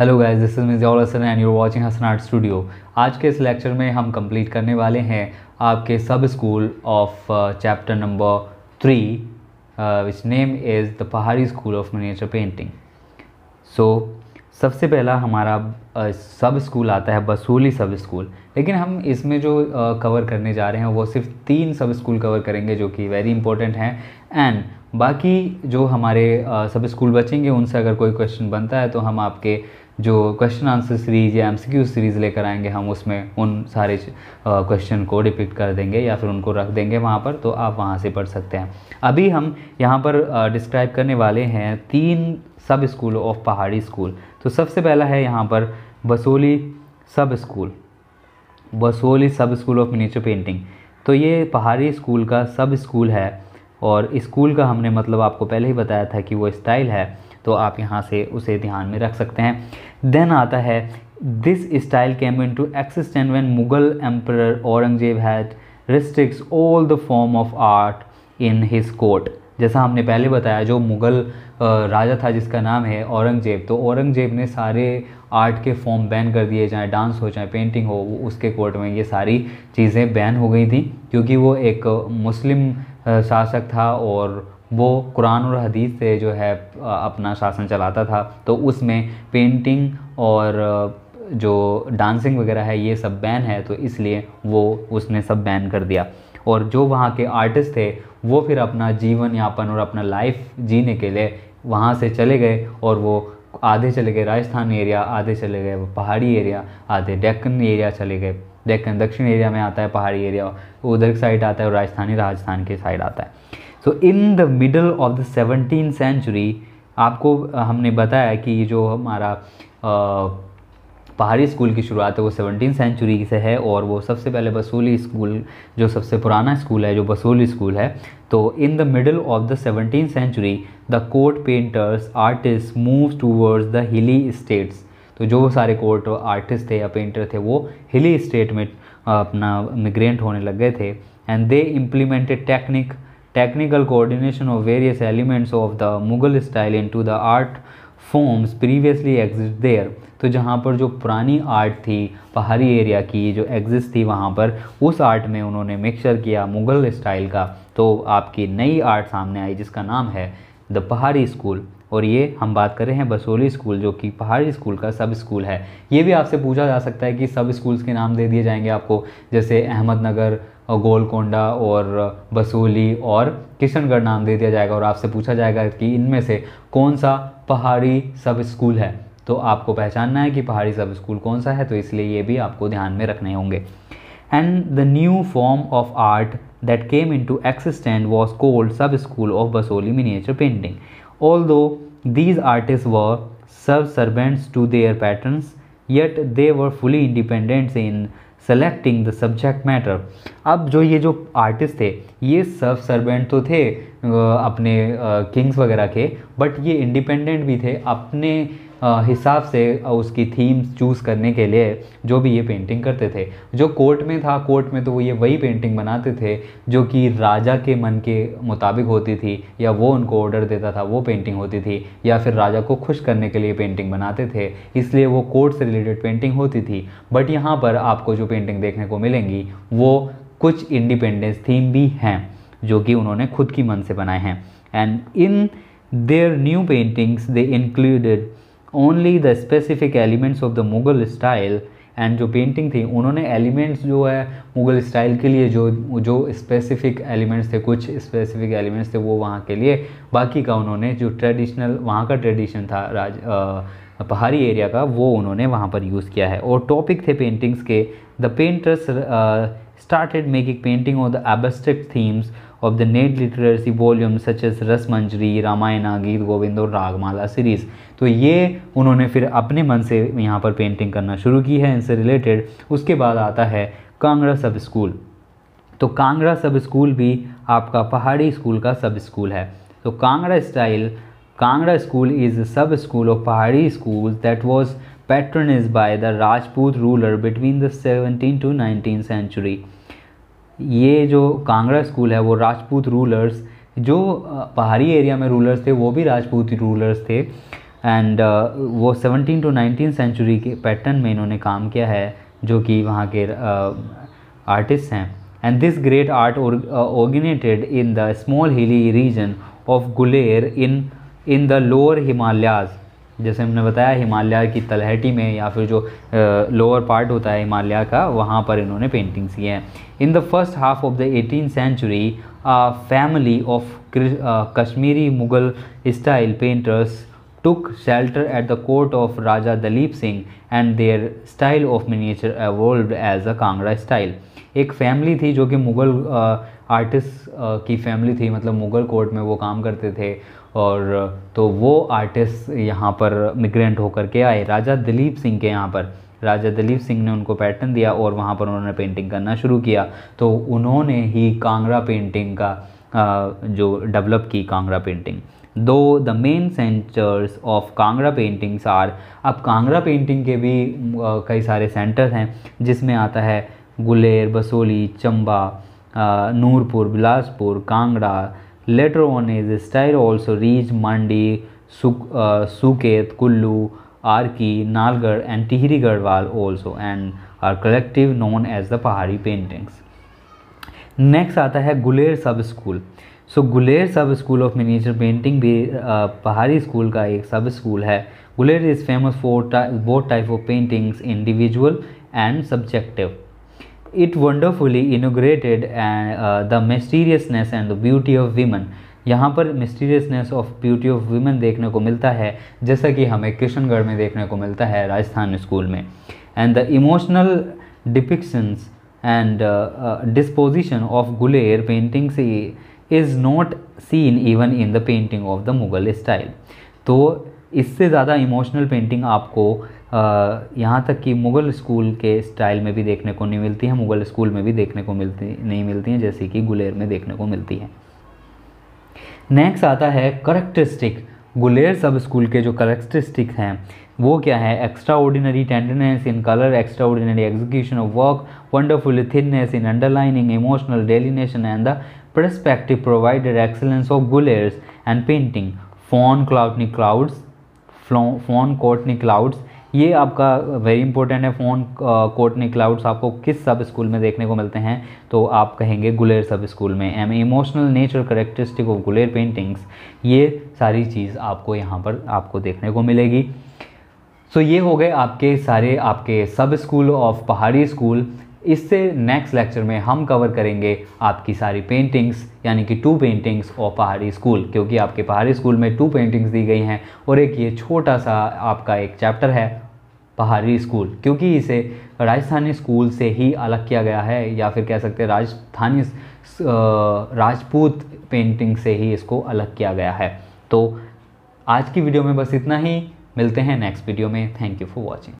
Hello guys this is Mirzaul Hasan and you're watching Hasan art studio आज के इस लेक्चर में हम कंप्लीट करने वाले हैं आपके sub school of chapter number three which name is the Pahari school of miniature painting so सबसे पहला हमारा सब uh, स्कूल आता है बसूली सब स्कूल लेकिन हम इसमें जो कवर uh, करने जा रहे हैं वो सिर्फ तीन सब स्कूल कवर करेंगे जो कि वेरी इंपॉर्टेंट हैं एंड बाकी जो हमारे सब स्कूल बचेंगे उनसे अगर कोई क्वेश्चन बनता है तो हम आपके जो क्वेश्चन आंसर सीरीज या एमसीक्यू सीरीज लेकर आएंगे हम उसमें उन सारे क्वेश्चन को रिपीट कर देंगे या फिर उनको रख देंगे वहाँ पर तो आप वहाँ से पढ़ सकते हैं अभी हम यहाँ पर डिस्क्राइब करने वाले हैं तीन सब स्कूल ऑफ पहाड़ी स्कूल तो सबसे पहला है यहाँ पर बसोली सब स्कूल बसोली सब स्कूल ऑफ मिनीचर पेंटिंग तो ये पहाड़ी स्कूल का सब स्कूल है और स्कूल का हमने मतलब आपको पहले ही बताया था कि वो स्टाइल है तो आप यहाँ से उसे ध्यान में रख सकते हैं देन आता है this style came into existent when Mughal emperor Aurangzeb had restricts all the form of art in his court जैसा हमने पहले बताया जो मुग़ल राजा था जिसका नाम है औरंगज़ेब तो औरंगज़ेब ने सारे आर्ट के फॉर्म बैन कर दिए चाहे डांस हो चाहे पेंटिंग हो उसके कोर्ट में ये सारी चीज़ें बैन हो गई थी क्योंकि वो एक मुस्लिम शासक था और वो कुरान और हदीस से जो है अपना शासन चलाता था तो उसमें पेंटिंग और जो डांसिंग वगैरह है ये सब बैन है तो इसलिए वो उसने सब बैन कर दिया और जो वहाँ के आर्टिस्ट थे वो फिर अपना जीवन यापन और अपना लाइफ जीने के लिए वहाँ से चले गए और वो आधे चले गए राजस्थान एरिया आधे चले गए पहाड़ी एरिया आधे डेक्कन एरिया चले गए डेक्कन दक्षिण एरिया में आता है पहाड़ी एरिया उधर साइड आता है और राजस्थानी राजस्थान के साइड आता है so in the middle of the seventeen century आपको हमने बताया कि जो हमारा पहाड़ी स्कूल की शुरुआत है वो सेवनटीन सेंचुरी से है और वो सबसे पहले बसोली स्कूल जो सबसे पुराना स्कूल है जो बसोली स्कूल है तो in the middle of the seventeen century the court painters artist move towards the hilly states तो जो सारे कोर्ट आर्टिस्ट थे या पेंटर थे वो हिली स्टेट में अपना मिग्रेंट होने लग गए थे and they implemented technique technical coordination of various elements of the Mughal style into the art forms previously exist there तो जहाँ पर जो पुरानी आर्ट थी पहाड़ी एरिया की जो एग्जिस्ट थी वहाँ पर उस आर्ट में उन्होंने मिक्सचर किया मुग़ल स्टाइल का तो आपकी नई आर्ट सामने आई जिसका नाम है द पहाड़ी स्कूल और ये हम बात कर रहे हैं बसोली स्कूल जो कि पहाड़ी स्कूल का सब स्कूल है ये भी आपसे पूछा जा सकता है कि सब स्कूल्स के नाम दे दिए जाएंगे आपको जैसे अहमदनगर गोलकोंडा और बसोली और किशनगढ़ नाम दे दिया जाएगा और आपसे पूछा जाएगा कि इनमें से कौन सा पहाड़ी सब स्कूल है तो आपको पहचानना है कि पहाड़ी सब स्कूल कौन सा है तो इसलिए ये भी आपको ध्यान में रखने होंगे and the new form of art that came into existent was called sub school of Basohli miniature painting although these artist were sub servants to their patrons, yet they were fully independents in selecting the subject matter अब जो ये जो artist थे ये सब servant तो थे अपने किंग्स वगैरह के बट ये इंडिपेंडेंट भी थे अपने हिसाब से उसकी थीम्स चूज़ करने के लिए जो भी ये पेंटिंग करते थे जो कोर्ट में था कोर्ट में तो वो ये वही पेंटिंग बनाते थे जो कि राजा के मन के मुताबिक होती थी या वो उनको ऑर्डर देता था वो पेंटिंग होती थी या फिर राजा को खुश करने के लिए पेंटिंग बनाते थे इसलिए वो कोर्ट से रिलेटेड पेंटिंग होती थी बट यहाँ पर आपको जो पेंटिंग देखने को मिलेंगी वो कुछ इंडिपेंडेंस थीम भी हैं जो कि उन्होंने खुद की मन से बनाए हैं and in their new paintings they included only the specific elements of the Mughal style and जो पेंटिंग थी उन्होंने एलिमेंट्स जो है मुगल स्टाइल के लिए जो जो स्पेसिफिक एलिमेंट्स थे कुछ स्पेसिफिक एलिमेंट्स थे वो वहाँ के लिए बाकी का उन्होंने जो ट्रेडिशनल वहाँ का ट्रेडिशन था राज पहाड़ी एरिया का वो उन्होंने वहाँ पर यूज़ किया है और टॉपिक थे पेंटिंग्स के the painters started making painting on the abstract themes of the Ned literary volumes such as Rasamanjari Ramayana Geet Govind और रागमाला सीरीज़ तो ये उन्होंने फिर अपने मन से यहाँ पर पेंटिंग करना शुरू की है इनसे रिलेटेड उसके बाद आता है कांगड़ा सब स्कूल तो कांगड़ा सब स्कूल भी आपका पहाड़ी स्कूल का सब स्कूल है तो Kangra style Kangra school is sub school of Pahari school that was is by the Rajput ruler between the seventeen to nineteen century ये जो कांगड़ा स्कूल है वो राजपूत रूलर्स जो पहाड़ी एरिया में रूलर्स थे वो भी राजपूत रूलर्स थे एंड वो सेवनटीन टू नाइनटीन सेंचुरी के पैटर्न में इन्होंने काम किया है जो कि वहाँ के आर्टिस्ट हैं and this great art originated in the small hilly region of Guler in in the lower Himalayas जैसे हमने बताया हिमालय की तलहटी में या फिर जो लोअर पार्ट होता है हिमालय का वहाँ पर इन्होंने पेंटिंग्स किए हैं in the first half of the eighteen century family of Kashmiri Mughal style painters took shelter at the court of Raja Dalip Singh and their style of miniature evolve as a Kangra style एक फैमिली थी जो कि मुग़ल आर्टिस्ट की फैमिली थी मतलब Mughal court में वो काम करते थे और तो वो आर्टिस्ट यहाँ पर मिग्रेंट होकर के आए राजा दिलीप सिंह के यहाँ पर राजा दिलीप सिंह ने उनको पैटर्न दिया और वहाँ पर उन्होंने पेंटिंग करना शुरू किया तो उन्होंने ही कांगड़ा पेंटिंग का जो डेवलप की Kangra painting though the main centres of Kangra paintings are अब कांगड़ा पेंटिंग के भी कई सारे सेंटर हैं जिसमें आता है Guler Basohli Chamba Nurpur Bilaspur Kangra Later on, his style also reached Mandi, Suk- uh, Suket, Kullu, Arki, Nalgarh, and Tihri Garhwal also, and are collective known as the Pahari paintings. Next आता है Guler sub school so Guler sub school of miniature painting भी पहाड़ी school का एक sub school है Guler is famous for both type of paintings individual and subjective it wonderfully inaugurated and the mysteriousness and the beauty of women यहाँ पर mysteriousness of beauty of women देखने को मिलता है जैसा कि हमें किशनगढ़ में देखने को मिलता है राजस्थान स्कूल में and the emotional depictions and disposition of Guler paintings is not seen even in the painting of the Mughal style तो इससे ज़्यादा इमोशनल पेंटिंग आपको यहाँ तक कि मुग़ल स्कूल के स्टाइल में भी देखने को नहीं मिलती हैं मुग़ल स्कूल में भी देखने को मिलती नहीं मिलती हैं जैसे कि गुलेर में देखने को मिलती हैं नेक्स्ट आता है करेक्टरिस्टिक गुलेर सब स्कूल के जो करेक्टरिस्टिक हैं वो क्या है extraordinary tenderness in colour extraordinary execution of work wonderful thinness in underlining emotional delineation and the perspective provided excellence of Gulair's and painting phone Courtney clouds phone Courtney clouds ये आपका very important है phone Courtney clouds आपको किस सब school में देखने को मिलते हैं तो आप कहेंगे गुलेर सब स्कूल में um emotional nature characteristic of Guler paintings ये सारी चीज़ आपको यहाँ पर आपको देखने को मिलेगी सो so, ये हो गए आपके सारे आपके sub school of Pahari school इससे नेक्स्ट लेक्चर में हम कवर करेंगे आपकी सारी पेंटिंग्स यानी कि टू पेंटिंग्स और पहाड़ी स्कूल क्योंकि आपके पहाड़ी स्कूल में टू पेंटिंग्स दी गई हैं और एक ये छोटा सा आपका एक चैप्टर है पहाड़ी स्कूल क्योंकि इसे राजस्थानी स्कूल से ही अलग किया गया है या फिर कह सकते हैं राजस्थानी राजपूत पेंटिंग से ही इसको अलग किया गया है तो आज की वीडियो में बस इतना ही मिलते हैं नेक्स्ट वीडियो में थैंक यू फॉर वॉचिंग